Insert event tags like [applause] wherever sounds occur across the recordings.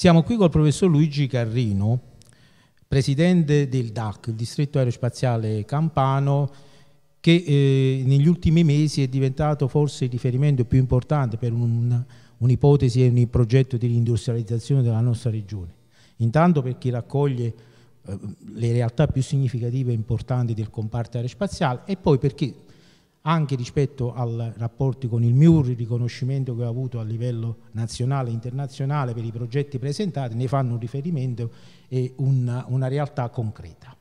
Siamo qui col professor Luigi Carrino, presidente del DAC, il distretto aerospaziale campano, che eh, negli ultimi mesi è diventato forse il riferimento più importante per un'ipotesi e un progetto di reindustrializzazione della nostra regione. Intanto perché raccoglie eh, le realtà più significative e importanti del comparto aerospaziale e poi perché anche rispetto ai rapporti con il MIUR, il riconoscimento che ho avuto a livello nazionale e internazionale per i progetti presentati, ne fanno un riferimento e una, una realtà concreta.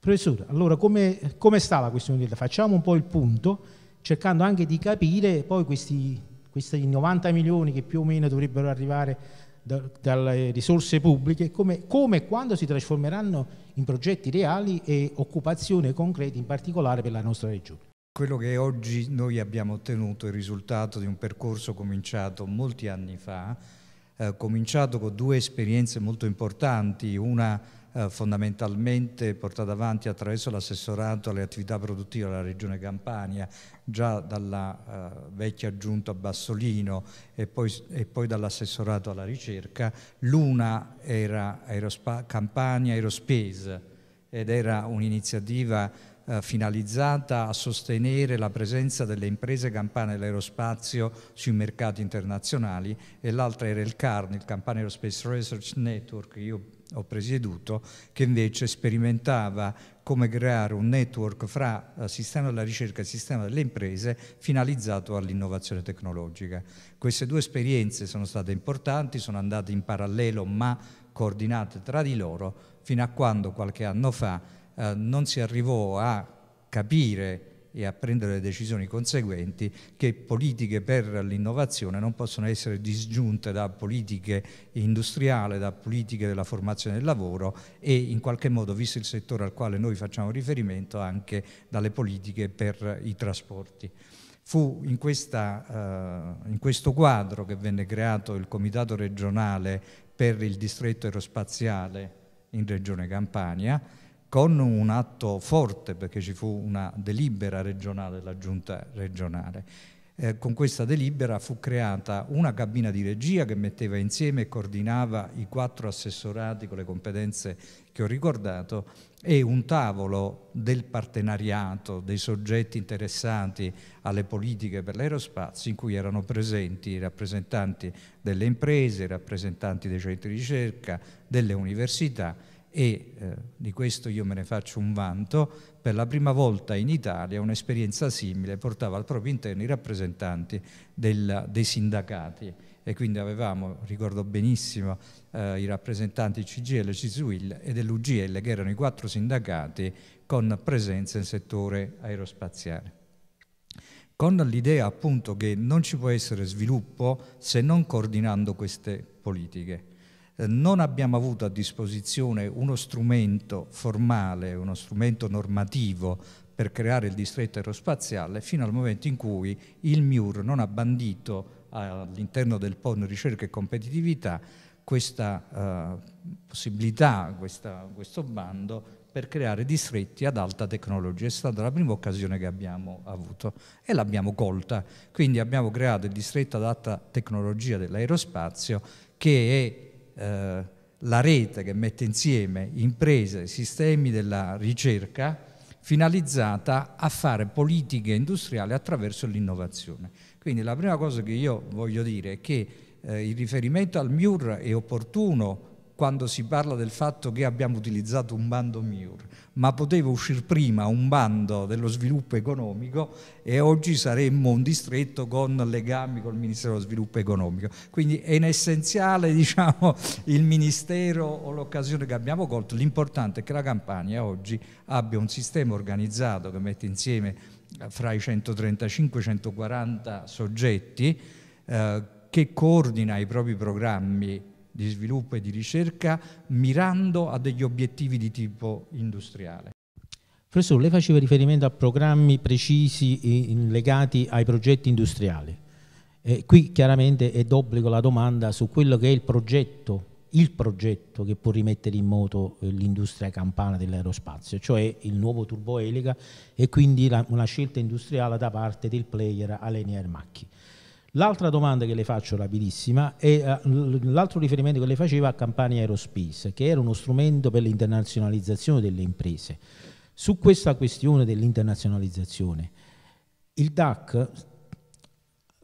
Professore, allora come, come, sta la questione della? Facciamo un po' il punto, cercando anche di capire poi questi, questi 90 milioni che più o meno dovrebbero arrivare da, dalle risorse pubbliche, come, come e quando si trasformeranno in progetti reali e occupazione concreta, in particolare per la nostra regione. Quello che oggi noi abbiamo ottenuto è il risultato di un percorso cominciato molti anni fa, eh, cominciato con due esperienze molto importanti, una eh, fondamentalmente portata avanti attraverso l'assessorato alle attività produttive della Regione Campania, già dalla eh, vecchia giunta a Bassolino e poi, e poi dall'assessorato alla ricerca, l'una era Aerospa- Campania Aerospace ed era un'iniziativa eh, finalizzata a sostenere la presenza delle imprese campane dell'aerospazio sui mercati internazionali e l'altra era il CARN, il Campane Aerospace Research Network, che io ho presieduto, che invece sperimentava come creare un network fra eh, sistema della ricerca e sistema delle imprese finalizzato all'innovazione tecnologica. Queste due esperienze sono state importanti, sono andate in parallelo ma coordinate tra di loro fino a quando qualche anno fa eh, non si arrivò a capire e a prendere le decisioni conseguenti che politiche per l'innovazione non possono essere disgiunte da politiche industriali, da politiche della formazione del lavoro e in qualche modo, visto il settore al quale noi facciamo riferimento, anche dalle politiche per i trasporti. Fu in, questa, uh, in questo quadro che venne creato il Comitato regionale per il distretto aerospaziale in Regione Campania, con un atto forte, perché ci fu una delibera regionale la giunta regionale. Eh, con questa delibera fu creata una cabina di regia che metteva insieme e coordinava i quattro assessorati con le competenze che ho ricordato e un tavolo del partenariato, dei soggetti interessati alle politiche per l'aerospazio in cui erano presenti i rappresentanti delle imprese, i rappresentanti dei centri di ricerca, delle università e eh, di questo io me ne faccio un vanto, per la prima volta in Italia un'esperienza simile portava al proprio interno i rappresentanti del, dei sindacati e quindi avevamo, ricordo benissimo, eh, i rappresentanti CGL, CISUIL e dell'UGL che erano i quattro sindacati con presenza in settore aerospaziale con l'idea appunto che non ci può essere sviluppo se non coordinando queste politiche. Eh, non abbiamo avuto a disposizione uno strumento formale, uno strumento normativo per creare il distretto aerospaziale fino al momento in cui il MIUR non ha bandito all'interno del PON ricerca e competitività questa uh, possibilità, questa, questo bando per creare distretti ad alta tecnologia. È stata la prima occasione che abbiamo avuto e l'abbiamo colta. Quindi abbiamo creato il distretto ad alta tecnologia dell'aerospazio che è eh, la rete che mette insieme imprese e sistemi della ricerca finalizzata a fare politiche industriali attraverso l'innovazione. Quindi la prima cosa che io voglio dire è che eh, il riferimento al MIUR è opportuno quando si parla del fatto che abbiamo utilizzato un bando MIUR, ma poteva uscire prima un bando dello sviluppo economico e oggi saremmo un distretto con legami col Ministero dello Sviluppo Economico. Quindi è inessenziale [laughs] diciamo, il Ministero o l'occasione che abbiamo colto, l'importante è che la Campania oggi abbia un sistema organizzato che mette insieme eh, fra i 135 e 140 soggetti eh, che coordina i propri programmi di sviluppo e di ricerca mirando a degli obiettivi di tipo industriale. Professore, lei faceva riferimento a programmi precisi in, legati ai progetti industriali. Eh, qui chiaramente è d'obbligo la domanda su quello che è il progetto, il progetto che può rimettere in moto eh, l'industria campana dell'aerospazio, cioè il nuovo turboelica e quindi la, una scelta industriale da parte del player Alenia Ermacchi. L'altra domanda che le faccio rapidissima è eh, l'altro riferimento che le faceva a Campania Aerospace, che era uno strumento per l'internazionalizzazione delle imprese. Su questa questione dell'internazionalizzazione, il DAC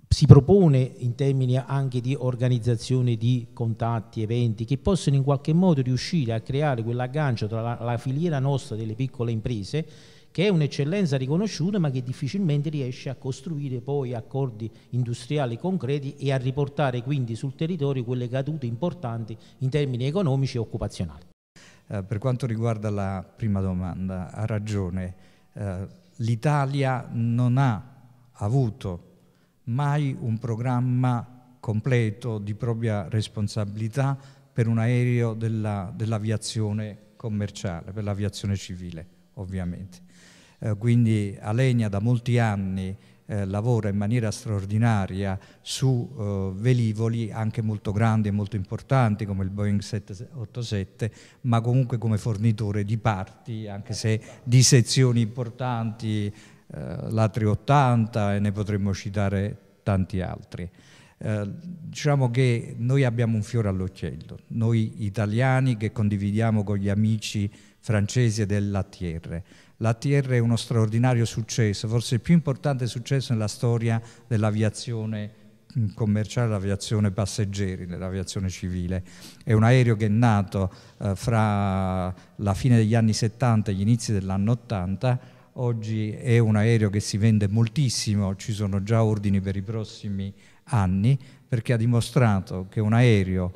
si propone in termini anche di organizzazione di contatti, eventi che possono in qualche modo riuscire a creare quell'aggancio tra la, la filiera nostra delle piccole imprese che è un'eccellenza riconosciuta ma che difficilmente riesce a costruire poi accordi industriali concreti e a riportare quindi sul territorio quelle cadute importanti in termini economici e occupazionali. Eh, per quanto riguarda la prima domanda, ha ragione, eh, l'Italia non ha avuto mai un programma completo di propria responsabilità per un aereo dell'aviazione commerciale, per l'aviazione civile ovviamente. Eh, quindi Alenia da molti anni eh, lavora in maniera straordinaria su eh, velivoli anche molto grandi e molto importanti come il Boeing 787, ma comunque come fornitore di parti, anche se di sezioni importanti, eh, la 380 e ne potremmo citare tanti altri. Eh, diciamo che noi abbiamo un fiore all'occhiello, noi italiani che condividiamo con gli amici francesi e dell'ATR. L'ATR è uno straordinario successo, forse il più importante successo nella storia dell'aviazione mm, commerciale, dell'aviazione passeggeri, dell'aviazione civile. È un aereo che è nato eh, fra la fine degli anni 70 e gli inizi dell'anno 80 oggi è un aereo che si vende moltissimo, ci sono già ordini per i prossimi anni, perché ha dimostrato che un aereo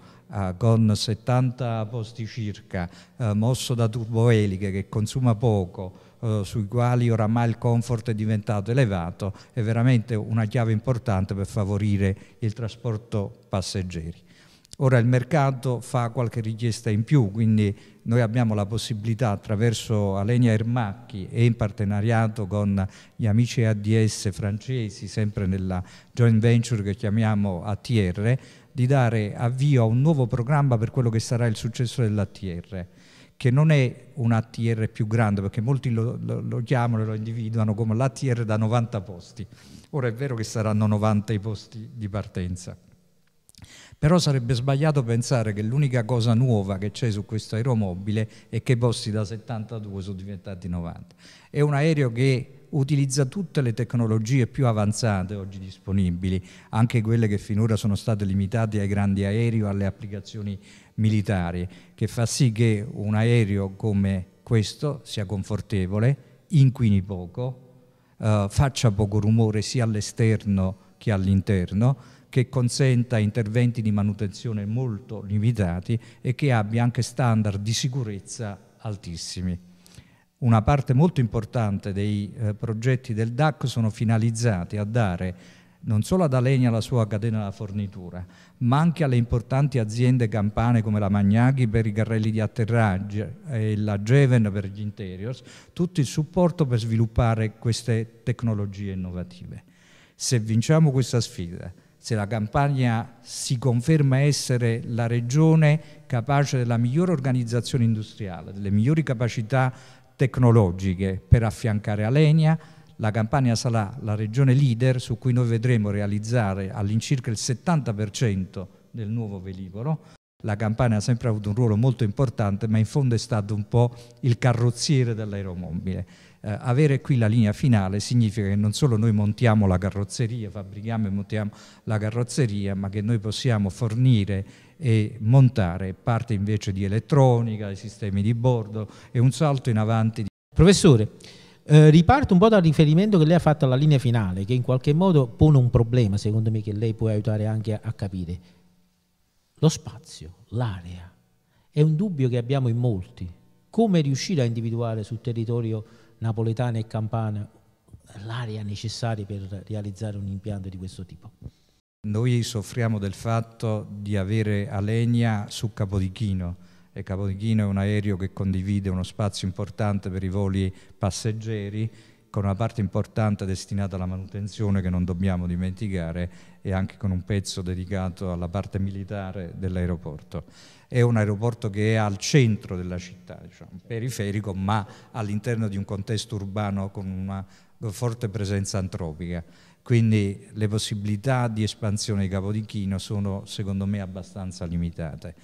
con 70 posti circa, eh, mosso da turboeliche che consuma poco, eh, sui quali oramai il comfort è diventato elevato, è veramente una chiave importante per favorire il trasporto passeggeri. Ora il mercato fa qualche richiesta in più, quindi noi abbiamo la possibilità attraverso Alenia Ermacchi e in partenariato con gli amici ADS francesi, sempre nella joint venture che chiamiamo ATR, di dare avvio a un nuovo programma per quello che sarà il successo dell'ATR, che non è un ATR più grande, perché molti lo, lo, lo chiamano e lo individuano come l'ATR da 90 posti. Ora è vero che saranno 90 i posti di partenza. Però sarebbe sbagliato pensare che l'unica cosa nuova che c'è su questo aeromobile è che i posti da 72 sono diventati 90. È un aereo che utilizza tutte le tecnologie più avanzate oggi disponibili, anche quelle che finora sono state limitate ai grandi aerei o alle applicazioni militari, che fa sì che un aereo come questo sia confortevole, inquini poco, eh, faccia poco rumore sia all'esterno che all'interno, che consenta interventi di manutenzione molto limitati e che abbia anche standard di sicurezza altissimi una parte molto importante dei eh, progetti del DAC sono finalizzati a dare non solo ad Alenia la sua catena della fornitura, ma anche alle importanti aziende campane come la Magnaghi per i carrelli di atterraggio e la Geven per gli interiors, tutto il supporto per sviluppare queste tecnologie innovative. Se vinciamo questa sfida, se la Campania si conferma essere la regione capace della migliore organizzazione industriale, delle migliori capacità tecnologiche per affiancare Alenia. la Campania sarà la regione leader su cui noi vedremo realizzare all'incirca il 70% del nuovo velivolo. La Campania ha sempre avuto un ruolo molto importante, ma in fondo è stato un po' il carrozziere dell'aeromobile. Eh, avere qui la linea finale significa che non solo noi montiamo la carrozzeria, fabbrichiamo e montiamo la carrozzeria, ma che noi possiamo fornire e montare, parte invece di elettronica, i sistemi di bordo, è un salto in avanti. Professore, eh, riparto un po' dal riferimento che lei ha fatto alla linea finale, che in qualche modo pone un problema, secondo me, che lei può aiutare anche a, a capire. Lo spazio, l'area, è un dubbio che abbiamo in molti. Come riuscire a individuare sul territorio napoletano e campano l'area necessaria per realizzare un impianto di questo tipo? Noi soffriamo del fatto di avere Alenia su Capodichino e Capodichino è un aereo che condivide uno spazio importante per i voli passeggeri con una parte importante destinata alla manutenzione che non dobbiamo dimenticare e anche con un pezzo dedicato alla parte militare dell'aeroporto. È un aeroporto che è al centro della città, diciamo, periferico, ma all'interno di un contesto urbano con una forte presenza antropica quindi le possibilità di espansione di Capodichino sono secondo me abbastanza limitate.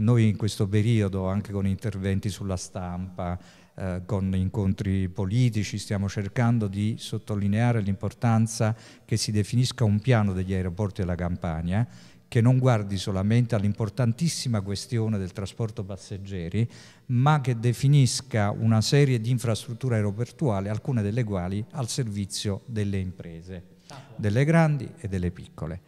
Noi in questo periodo, anche con interventi sulla stampa, eh, con incontri politici, stiamo cercando di sottolineare l'importanza che si definisca un piano degli aeroporti della Campania che non guardi solamente all'importantissima questione del trasporto passeggeri, ma che definisca una serie di infrastrutture aeroportuali, alcune delle quali al servizio delle imprese delle grandi e delle piccole.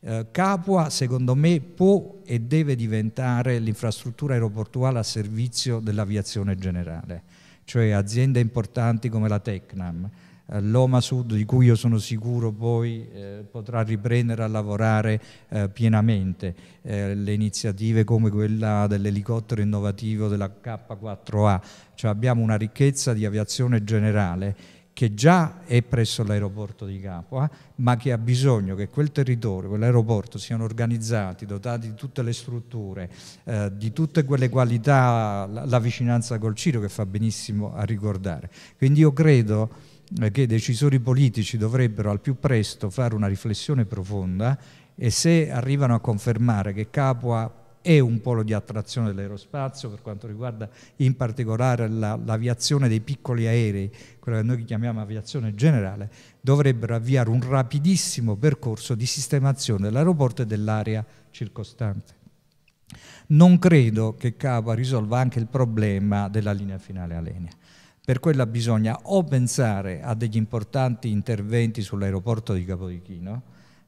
Eh, Capua, secondo me, può e deve diventare l'infrastruttura aeroportuale a servizio dell'aviazione generale, cioè aziende importanti come la Tecnam, eh, l'Oma Sud, di cui io sono sicuro poi eh, potrà riprendere a lavorare eh, pienamente, eh, le iniziative come quella dell'elicottero innovativo della K4A, cioè abbiamo una ricchezza di aviazione generale che già è presso l'aeroporto di Capua, ma che ha bisogno che quel territorio, quell'aeroporto siano organizzati, dotati di tutte le strutture, eh, di tutte quelle qualità, la, la vicinanza col Ciro che fa benissimo a ricordare. Quindi io credo eh, che i decisori politici dovrebbero al più presto fare una riflessione profonda e se arrivano a confermare che Capua è un polo di attrazione dell'aerospazio per quanto riguarda in particolare la, l'aviazione dei piccoli aerei, quella che noi chiamiamo aviazione generale, dovrebbero avviare un rapidissimo percorso di sistemazione dell'aeroporto e dell'area circostante. Non credo che Capa risolva anche il problema della linea finale a Alenia. Per quella bisogna o pensare a degli importanti interventi sull'aeroporto di Capodichino,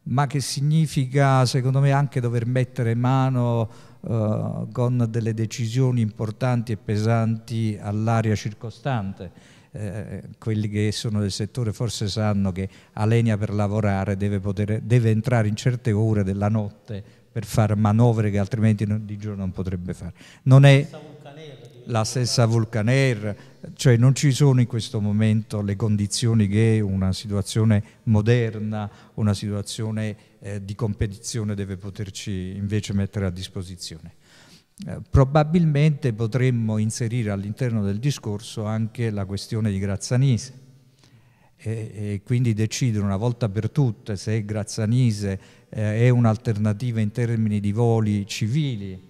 ma che significa secondo me anche dover mettere mano uh, con delle decisioni importanti e pesanti all'area circostante. Eh, quelli che sono del settore forse sanno che Alenia per lavorare deve, poter, deve entrare in certe ore della notte per fare manovre che altrimenti non, di giorno non potrebbe fare. Non è la stessa Vulcanair, cioè non ci sono in questo momento le condizioni che una situazione moderna, una situazione eh, di competizione deve poterci invece mettere a disposizione. Eh, probabilmente potremmo inserire all'interno del discorso anche la questione di Grazzanise e, e quindi decidere una volta per tutte se Grazzanise eh, è un'alternativa in termini di voli civili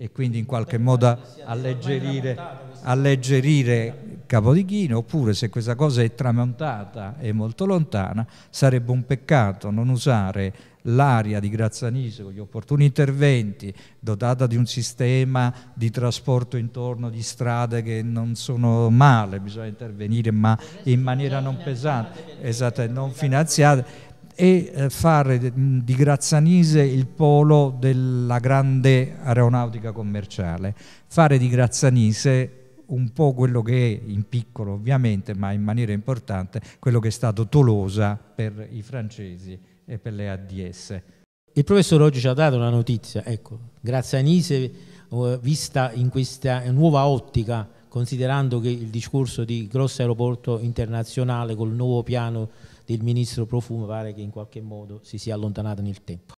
e quindi in qualche modo alleggerire, alleggerire Capodichino, oppure se questa cosa è tramontata e molto lontana, sarebbe un peccato non usare l'area di Grazzaniso con gli opportuni interventi, dotata di un sistema di trasporto intorno di strade che non sono male, bisogna intervenire ma in maniera non pesante, esatto, non finanziata e eh, fare di Grazzanise il polo della grande aeronautica commerciale, fare di Grazzanise un po' quello che è, in piccolo ovviamente, ma in maniera importante, quello che è stato Tolosa per i francesi e per le ADS. Il professore oggi ci ha dato una notizia, ecco, Grazzanise eh, vista in questa nuova ottica, considerando che il discorso di grosso aeroporto internazionale col nuovo piano del ministro Profumo pare che in qualche modo si sia allontanata nel tempo.